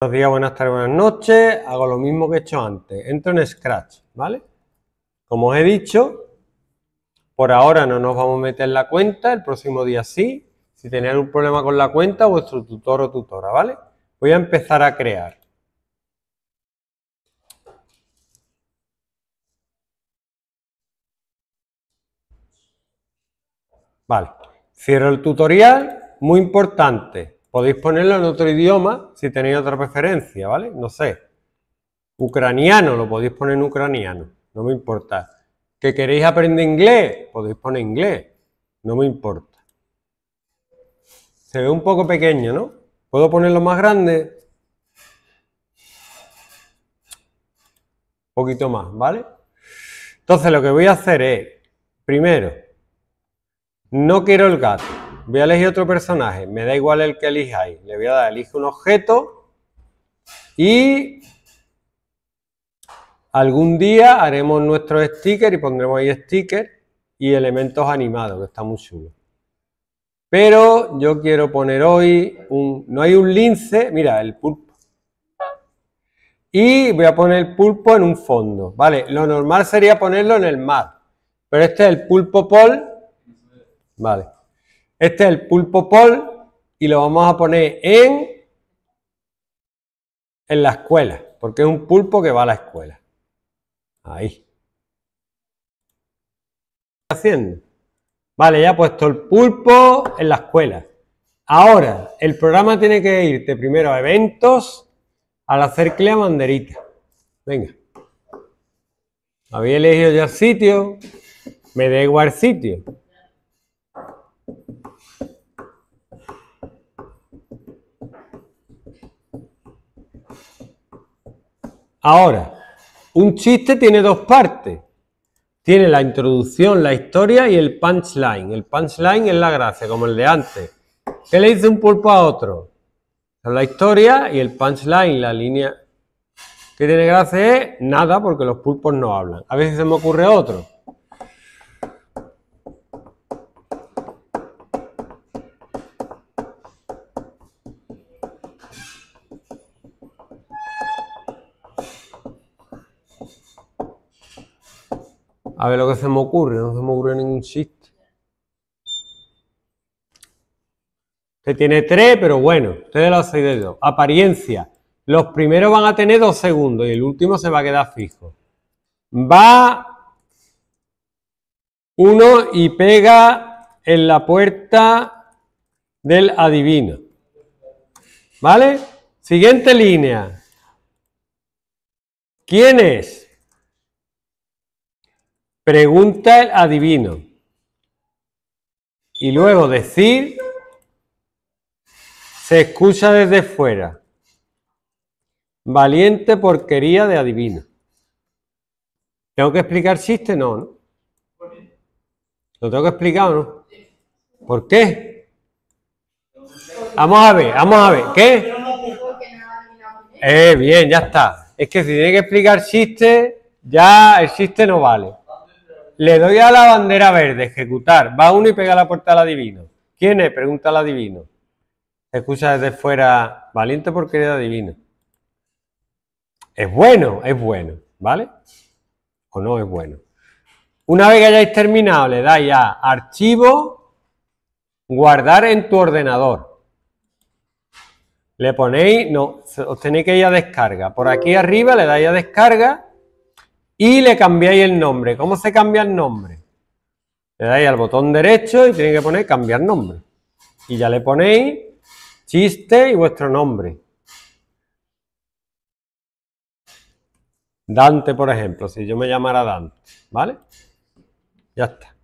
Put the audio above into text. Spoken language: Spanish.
Buenos días, buenas tardes, buenas noches. Hago lo mismo que he hecho antes. Entro en Scratch, ¿vale? Como os he dicho, por ahora no nos vamos a meter en la cuenta, el próximo día sí. Si tenéis algún problema con la cuenta, vuestro tutor o tutora, ¿vale? Voy a empezar a crear. Vale, cierro el tutorial. Muy importante, Podéis ponerlo en otro idioma si tenéis otra preferencia, ¿vale? No sé. Ucraniano, lo podéis poner en ucraniano, no me importa. ¿Que queréis aprender inglés? Podéis poner inglés, no me importa. Se ve un poco pequeño, ¿no? ¿Puedo ponerlo más grande? Un poquito más, ¿vale? Entonces lo que voy a hacer es, primero, no quiero el gato. Voy a elegir otro personaje. Me da igual el que elijáis. Le voy a dar, elige un objeto. Y algún día haremos nuestro sticker y pondremos ahí sticker y elementos animados, que está muy chulo. Pero yo quiero poner hoy un... No hay un lince, mira, el pulpo. Y voy a poner el pulpo en un fondo, ¿vale? Lo normal sería ponerlo en el mar. Pero este es el pulpo pol. Vale. Este es el pulpo pol y lo vamos a poner en, en la escuela, porque es un pulpo que va a la escuela. Ahí. Haciendo. Vale, ya he puesto el pulpo en la escuela. Ahora, el programa tiene que irte primero a eventos, al hacer clic a banderita. Venga. Había elegido ya el sitio, me da igual sitio. Ahora, un chiste tiene dos partes. Tiene la introducción, la historia y el punchline. El punchline es la gracia, como el de antes. ¿Qué le dice un pulpo a otro? La historia y el punchline, la línea que tiene gracia es nada porque los pulpos no hablan. A veces se me ocurre otro. A ver lo que se me ocurre, no se me ocurre ningún chiste. Usted tiene tres, pero bueno, ustedes lo seis de dos. Apariencia. Los primeros van a tener dos segundos y el último se va a quedar fijo. Va uno y pega en la puerta del adivino. ¿Vale? Siguiente línea. ¿Quién es? Pregunta el adivino. Y luego decir se escucha desde fuera. Valiente porquería de adivino. ¿Tengo que explicar chiste? No, ¿no? ¿Lo tengo que explicar o no? ¿Por qué? Vamos a ver, vamos a ver. ¿Qué? Eh, bien, ya está. Es que si tiene que explicar chiste, ya el chiste no vale. Le doy a la bandera verde, ejecutar. Va uno y pega la puerta al adivino. ¿Quién es? Pregunta al adivino. escucha desde fuera, valiente porque era adivino. Es bueno, es bueno, ¿vale? O no es bueno. Una vez que hayáis terminado, le dais a archivo, guardar en tu ordenador. Le ponéis, no, os tenéis que ir a descarga. Por aquí arriba le dais a descarga y le cambiáis el nombre. ¿Cómo se cambia el nombre? Le dais al botón derecho y tiene que poner cambiar nombre. Y ya le ponéis chiste y vuestro nombre. Dante, por ejemplo, si yo me llamara Dante, ¿vale? Ya está.